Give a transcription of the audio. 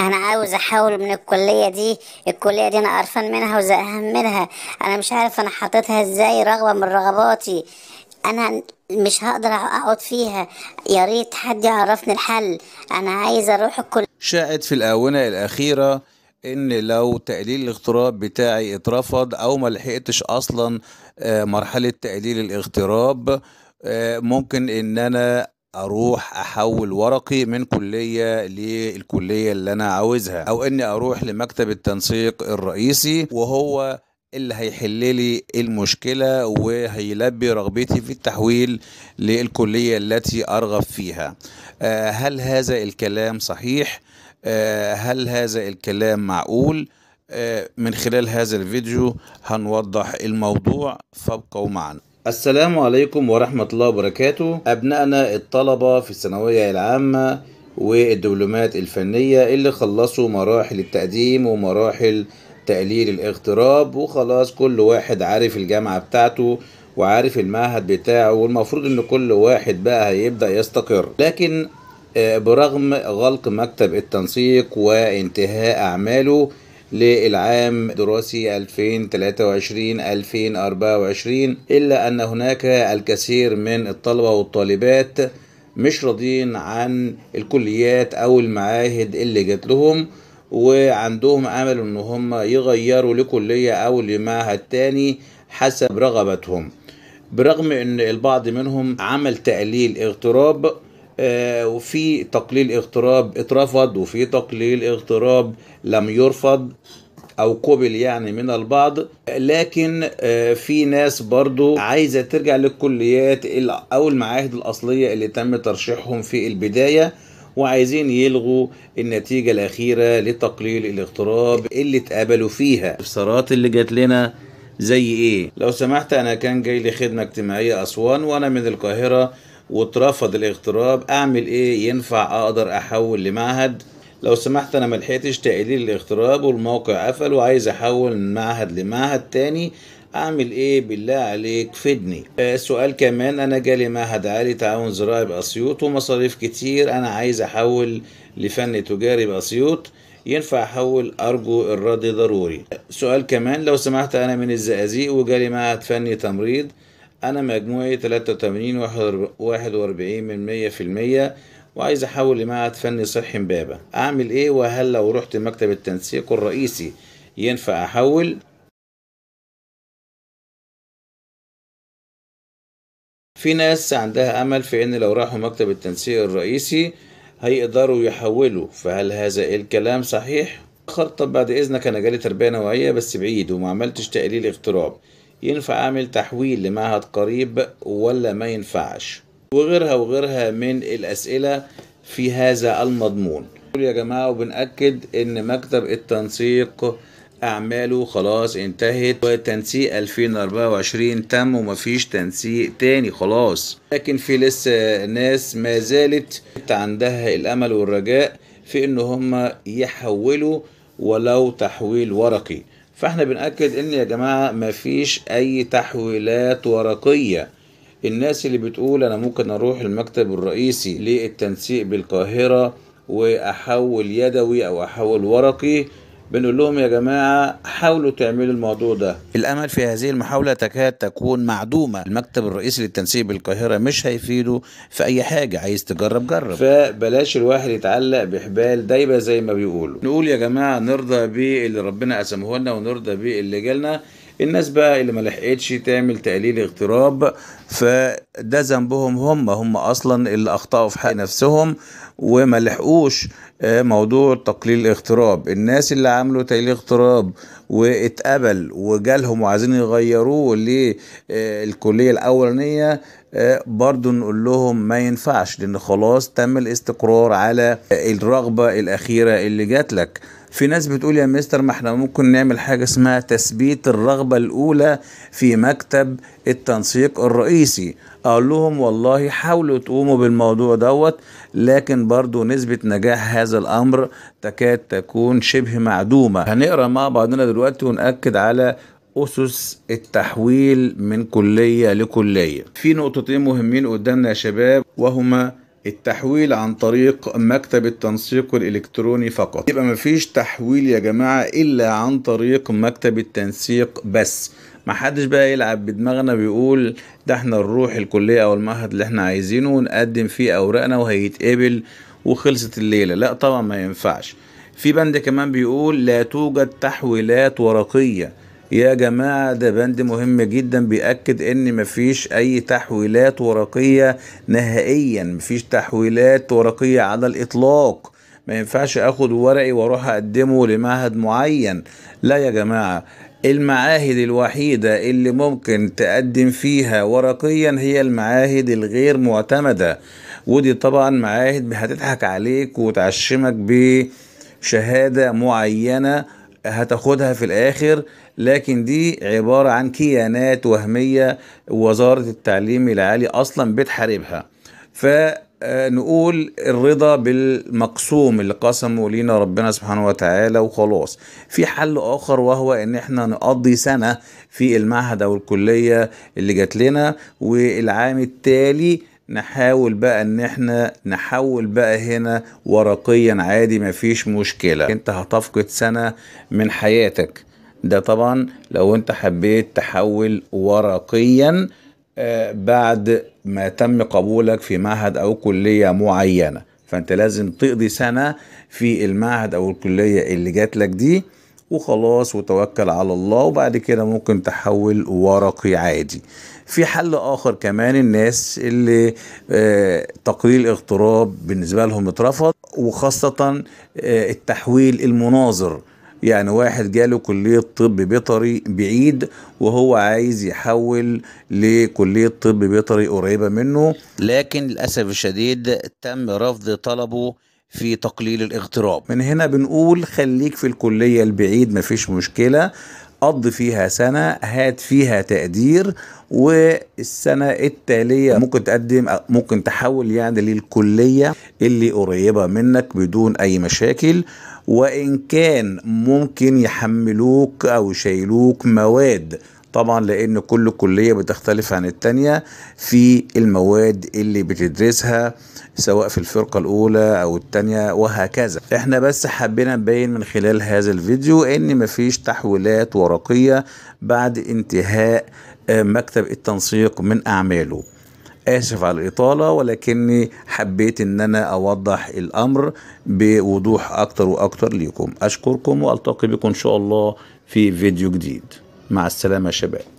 انا عاوز احاول من الكليه دي الكليه دي انا قرفان منها وزهقان منها انا مش عارف انا حاططها ازاي رغبه من رغباتي انا مش هقدر اقعد فيها يا ريت حد يعرفني الحل انا عايز اروح الكليه شاءت في الاونه الاخيره ان لو تقليل الاغتراب بتاعي اترفض او ما لحقتش اصلا آه، مرحله تقليل الاغتراب آه، ممكن ان انا اروح احول ورقي من كليه للكليه اللي انا عاوزها او اني اروح لمكتب التنسيق الرئيسي وهو اللي هيحل لي المشكلة وهيلبي رغبتي في التحويل للكلية التي أرغب فيها آه، هل هذا الكلام صحيح؟ آه، هل هذا الكلام معقول؟ آه، من خلال هذا الفيديو هنوضح الموضوع فابقوا معنا السلام عليكم ورحمة الله وبركاته أبنائنا الطلبة في الثانوية العامة والدبلومات الفنية اللي خلصوا مراحل التقديم ومراحل تقليل الاغتراب وخلاص كل واحد عارف الجامعة بتاعته وعارف المعهد بتاعه والمفروض ان كل واحد بقى هيبدأ يستقر لكن آه، برغم غلق مكتب التنسيق وانتهاء أعماله للعام الدراسي 2023 2024 إلا أن هناك الكثير من الطلبة والطالبات مش راضيين عن الكليات أو المعاهد اللي جات لهم وعندهم امل ان هم يغيروا لكليه او لمعهد تاني حسب رغبتهم برغم ان البعض منهم عمل تقليل اغتراب آه، وفي تقليل اغتراب اترفض وفي تقليل اغتراب لم يرفض او قبل يعني من البعض لكن آه، في ناس برضو عايزه ترجع للكليات او المعاهد الاصليه اللي تم ترشيحهم في البدايه وعايزين يلغوا النتيجه الاخيره لتقليل الاغتراب اللي اتقبلوا فيها الافسارات اللي جات لنا زي ايه لو سمحت انا كان جاي لي خدمه اجتماعيه اسوان وانا من القاهره واترفض الاغتراب اعمل ايه ينفع اقدر احول لمعهد لو سمحت انا ملحقتش تقليل الاغتراب والموقع قفل وعايز احول من معهد لمعهد تاني اعمل ايه بالله عليك فدني آه سؤال كمان انا جالي معهد عالي تعاون زراعي باسيوط ومصاريف كتير انا عايز احول لفن تجاري باسيوط ينفع احول ارجو الرد ضروري آه، سؤال كمان لو سمحت انا من الزقازيق وجالي معهد فني تمريض أنا مجموعي تلاتة وتمانين واحد وأربعين من مية في المية وعايز أحول لمعهد فني صحي إمبابة أعمل إيه وهل لو رحت مكتب التنسيق الرئيسي ينفع أحول؟ في ناس عندها أمل في إن لو راحوا مكتب التنسيق الرئيسي هيقدروا يحولوا فهل هذا الكلام صحيح؟ خر بعد إذنك أنا جالي تربية نوعية بس بعيد وما عملتش تقليل اغتراب ينفع أعمل تحويل لمعهد قريب ولا ما ينفعش وغيرها وغيرها من الأسئلة في هذا المضمون يا جماعة وبنأكد إن مكتب التنسيق أعماله خلاص انتهت وتنسيق 2024 تم ومفيش تنسيق تاني خلاص لكن في لسه ناس ما زالت عندها الأمل والرجاء في إن هم يحولوا ولو تحويل ورقي فاحنا بنأكد ان يا جماعة مفيش اي تحويلات ورقية الناس اللي بتقول انا ممكن اروح المكتب الرئيسي للتنسيق بالقاهرة واحول يدوي او احول ورقي بنقول لهم يا جماعة حاولوا تعملوا الموضوع ده الأمل في هذه المحاولة تكاد تكون معدومة المكتب الرئيسي للتنسيق بالقاهرة مش هيفيده في أي حاجة عايز تجرب جرب فبلاش الواحد يتعلق بحبال دايبة زي ما بيقولوا نقول يا جماعة نرضى باللي ربنا قسمه لنا ونرضى باللي جالنا الناس بقى اللي ما لحقتش تعمل تقليل اغتراب فده ذنبهم هم هم اصلا اللي اخطاوا في حق نفسهم وما لحقوش آه، موضوع تقليل الاغتراب الناس اللي عملوا تقليل اغتراب واتقبل وجالهم وعايزين يغيروه للكليه آه، الاولانيه آه، برضو نقول لهم ما ينفعش لان خلاص تم الاستقرار على الرغبه الاخيره اللي جات لك في ناس بتقول يا مستر ما احنا ممكن نعمل حاجة اسمها تثبيت الرغبة الأولى في مكتب التنسيق الرئيسي أقول لهم والله حاولوا تقوموا بالموضوع دوت لكن برضو نسبة نجاح هذا الأمر تكاد تكون شبه معدومة هنقرأ مع بعضنا دلوقتي ونأكد على أسس التحويل من كلية لكلية في نقطتين مهمين قدامنا يا شباب وهما التحويل عن طريق مكتب التنسيق الإلكتروني فقط يبقى مفيش تحويل يا جماعة إلا عن طريق مكتب التنسيق بس محدش بقى يلعب بدماغنا بيقول ده احنا نروح الكلية أو المعهد اللي احنا عايزينه ونقدم فيه أوراقنا وهيتقبل وخلصت الليلة لا طبعا ما ينفعش في بند كمان بيقول لا توجد تحويلات ورقية يا جماعة ده بند مهم جدا بيأكد ان مفيش اي تحويلات ورقية نهائيا مفيش تحويلات ورقية على الاطلاق ما ينفعش اخد ورقي واروح اقدمه لمعهد معين لا يا جماعة المعاهد الوحيدة اللي ممكن تقدم فيها ورقيا هي المعاهد الغير معتمدة ودي طبعا معاهد هتضحك عليك وتعشمك بشهادة معينة هتاخدها في الاخر لكن دي عباره عن كيانات وهميه وزاره التعليم العالي اصلا بتحاربها فنقول الرضا بالمقسوم اللي قسمه لينا ربنا سبحانه وتعالى وخلاص في حل اخر وهو ان احنا نقضي سنه في المعهد او الكليه اللي جات لنا والعام التالي نحاول بقى ان احنا نحول بقى هنا ورقيا عادي مفيش مشكلة انت هتفقد سنة من حياتك ده طبعا لو انت حبيت تحول ورقيا آه، بعد ما تم قبولك في معهد او كلية معينة فانت لازم تقضي سنة في المعهد او الكلية اللي جات لك دي وخلاص وتوكل على الله وبعد كده ممكن تحول ورقي عادي في حل اخر كمان الناس اللي آه، تقليل الاغتراب بالنسبه لهم اترفض وخاصه آه، التحويل المناظر يعني واحد جاله كلية طب بيطري بعيد وهو عايز يحول لكلية طب بيطري قريبة منه لكن للأسف الشديد تم رفض طلبه في تقليل الاغتراب من هنا بنقول خليك في الكلية البعيد مفيش مشكلة قض فيها سنة هات فيها تقدير والسنة التالية ممكن تقدم ممكن تحول يعني للكلية اللي قريبة منك بدون أي مشاكل وإن كان ممكن يحملوك أو يشيلوك مواد طبعا لان كل كليه بتختلف عن التانيه في المواد اللي بتدرسها سواء في الفرقه الاولى او التانيه وهكذا احنا بس حبينا نبين من خلال هذا الفيديو ان مفيش تحويلات ورقيه بعد انتهاء آه، مكتب التنسيق من اعماله آسف على الإطالة ولكني حبيت إن أنا أوضح الأمر بوضوح أكتر وأكتر ليكم أشكركم وألتقي بكم إن شاء الله في فيديو جديد مع السلامة شباب